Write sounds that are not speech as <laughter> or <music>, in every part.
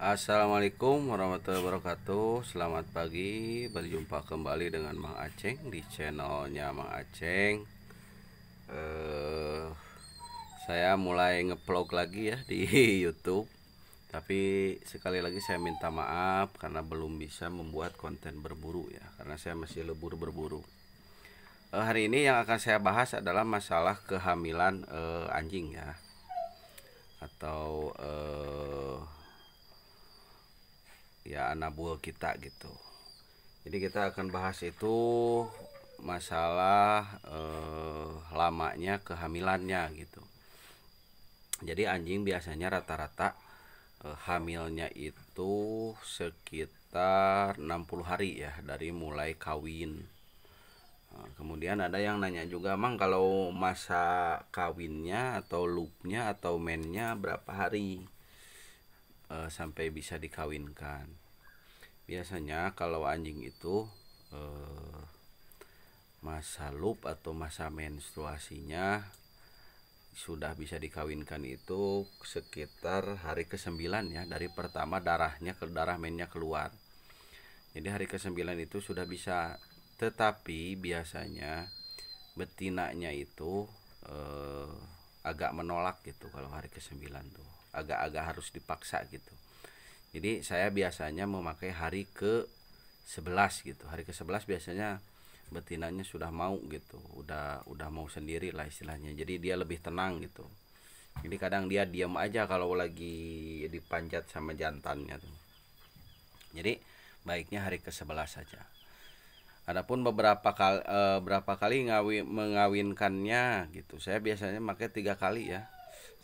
Assalamualaikum warahmatullahi wabarakatuh Selamat pagi Berjumpa kembali dengan Mang Aceng Di channelnya Mang Aceng uh, Saya mulai ngeplog lagi ya Di <laughs> Youtube Tapi sekali lagi saya minta maaf Karena belum bisa membuat konten berburu ya Karena saya masih lebur berburu uh, Hari ini yang akan saya bahas adalah Masalah kehamilan uh, anjing ya Atau uh, ya anabul kita gitu jadi kita akan bahas itu masalah eh, lamanya kehamilannya gitu jadi anjing biasanya rata-rata eh, hamilnya itu sekitar 60 hari ya dari mulai kawin eh, kemudian ada yang nanya juga mang kalau masa kawinnya atau loopnya atau mennya berapa hari e, sampai bisa dikawinkan. Biasanya kalau anjing itu e, masa loop atau masa menstruasinya sudah bisa dikawinkan itu sekitar hari ke-9 ya dari pertama darahnya ke darah mennya keluar. Jadi hari ke-9 itu sudah bisa tetapi biasanya betinanya itu eh, agak menolak gitu kalau hari ke-9 tuh. Agak-agak harus dipaksa gitu. Jadi saya biasanya memakai hari ke-11 gitu. Hari ke-11 biasanya betinanya sudah mau gitu. Udah udah mau sendiri lah istilahnya. Jadi dia lebih tenang gitu. Jadi kadang dia diam aja kalau lagi dipanjat sama jantannya tuh. Jadi baiknya hari ke-11 saja. Adapun beberapa kali e, eh, berapa kali ngawi, mengawinkannya gitu. Saya biasanya pakai tiga kali ya.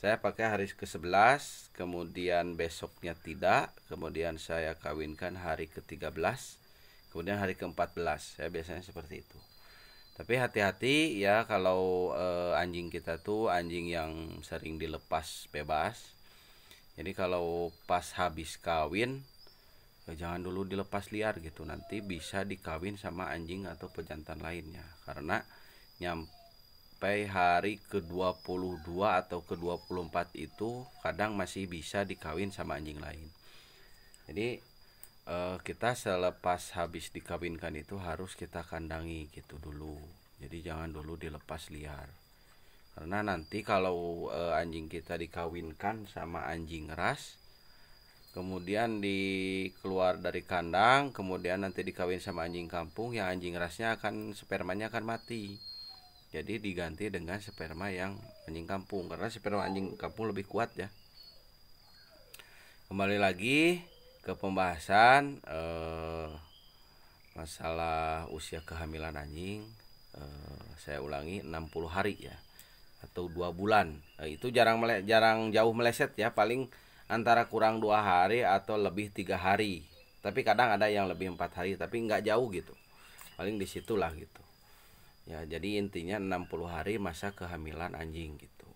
Saya pakai hari ke-11, kemudian besoknya tidak, kemudian saya kawinkan hari ke-13, kemudian hari ke-14. Saya biasanya seperti itu. Tapi hati-hati ya kalau e, anjing kita tuh anjing yang sering dilepas bebas. Jadi kalau pas habis kawin Eh, jangan dulu dilepas liar gitu nanti bisa dikawin sama anjing atau pejantan lainnya karena nyampe hari ke-22 atau ke-24 itu kadang masih bisa dikawin sama anjing lain jadi eh, kita selepas habis dikawinkan itu harus kita kandangi gitu dulu jadi jangan dulu dilepas liar karena nanti kalau eh, anjing kita dikawinkan sama anjing ras kemudian dikeluar dari kandang kemudian nanti dikawin sama anjing kampung yang anjing rasnya akan spermanya akan mati jadi diganti dengan sperma yang anjing kampung karena sperma anjing kampung lebih kuat ya kembali lagi ke pembahasan eh, masalah usia kehamilan anjing eh, saya ulangi 60 hari ya atau dua bulan eh, itu jarang jarang jauh meleset ya paling antara kurang dua hari atau lebih tiga hari tapi kadang ada yang lebih empat hari tapi nggak jauh gitu paling disitulah gitu ya jadi intinya 60 hari masa kehamilan anjing gitu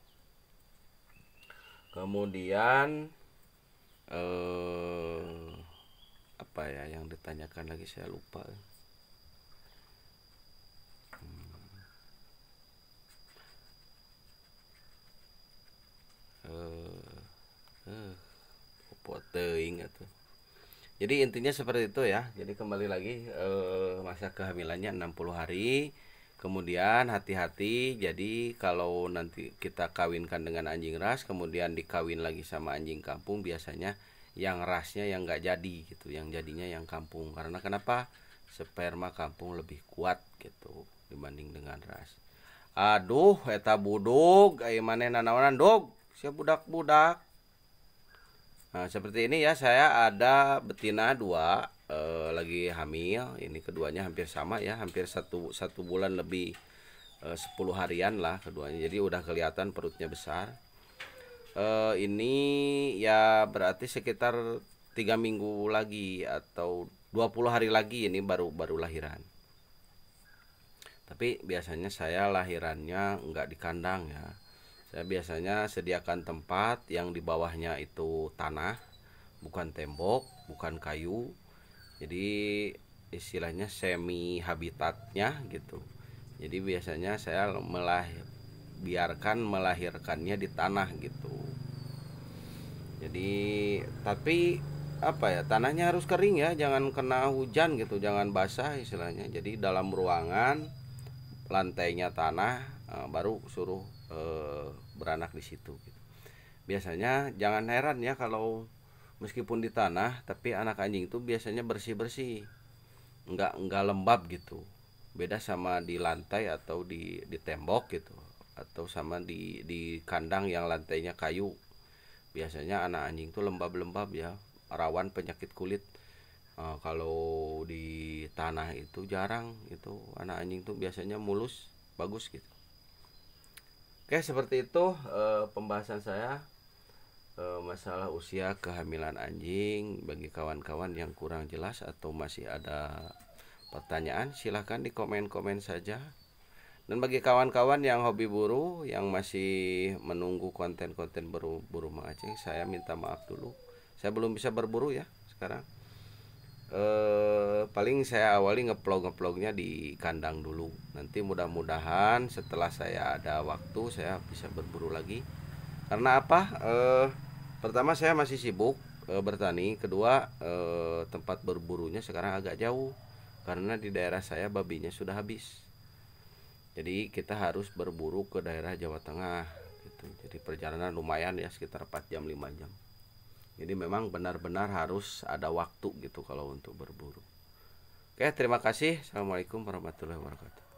kemudian eh apa ya yang ditanyakan lagi saya lupa teing atau gitu. jadi intinya seperti itu ya jadi kembali lagi e, masa kehamilannya 60 hari kemudian hati-hati jadi kalau nanti kita kawinkan dengan anjing ras kemudian dikawin lagi sama anjing kampung biasanya yang rasnya yang nggak jadi gitu yang jadinya yang kampung karena kenapa sperma kampung lebih kuat gitu dibanding dengan ras aduh eta buduk ayo eh, mana nanawanan dog siap budak-budak Nah, seperti ini ya, saya ada betina dua eh, lagi hamil. Ini keduanya hampir sama ya, hampir satu satu bulan lebih eh, sepuluh harian lah keduanya. Jadi udah kelihatan perutnya besar. Eh, ini ya berarti sekitar tiga minggu lagi atau dua puluh hari lagi ini baru baru lahiran. Tapi biasanya saya lahirannya nggak di kandang ya saya biasanya sediakan tempat yang di bawahnya itu tanah, bukan tembok, bukan kayu. Jadi istilahnya semi habitatnya gitu. Jadi biasanya saya melahir, biarkan melahirkannya di tanah gitu. Jadi tapi apa ya tanahnya harus kering ya jangan kena hujan gitu jangan basah istilahnya jadi dalam ruangan lantainya tanah eh, baru suruh e, beranak di situ gitu. Biasanya jangan heran ya kalau meskipun di tanah tapi anak anjing itu biasanya bersih-bersih. nggak nggak lembab gitu. Beda sama di lantai atau di di tembok gitu atau sama di di kandang yang lantainya kayu. Biasanya anak anjing itu lembab-lembab ya, rawan penyakit kulit uh, kalau di tanah itu jarang itu anak anjing tuh biasanya mulus bagus gitu Oke, seperti itu uh, pembahasan saya uh, masalah usia kehamilan anjing bagi kawan-kawan yang kurang jelas atau masih ada pertanyaan silahkan di komen-komen saja. Dan bagi kawan-kawan yang hobi buru yang masih menunggu konten-konten buru-buru mengacing, saya minta maaf dulu. Saya belum bisa berburu ya sekarang eh, paling saya awali ngeplog ngeplognya di kandang dulu nanti mudah-mudahan setelah saya ada waktu saya bisa berburu lagi karena apa eh, pertama saya masih sibuk eh, bertani kedua eh, tempat berburunya sekarang agak jauh karena di daerah saya babinya sudah habis jadi kita harus berburu ke daerah Jawa Tengah gitu. jadi perjalanan lumayan ya sekitar 4 jam 5 jam jadi memang benar-benar harus ada waktu gitu kalau untuk berburu. Oke, terima kasih. Assalamualaikum warahmatullahi wabarakatuh.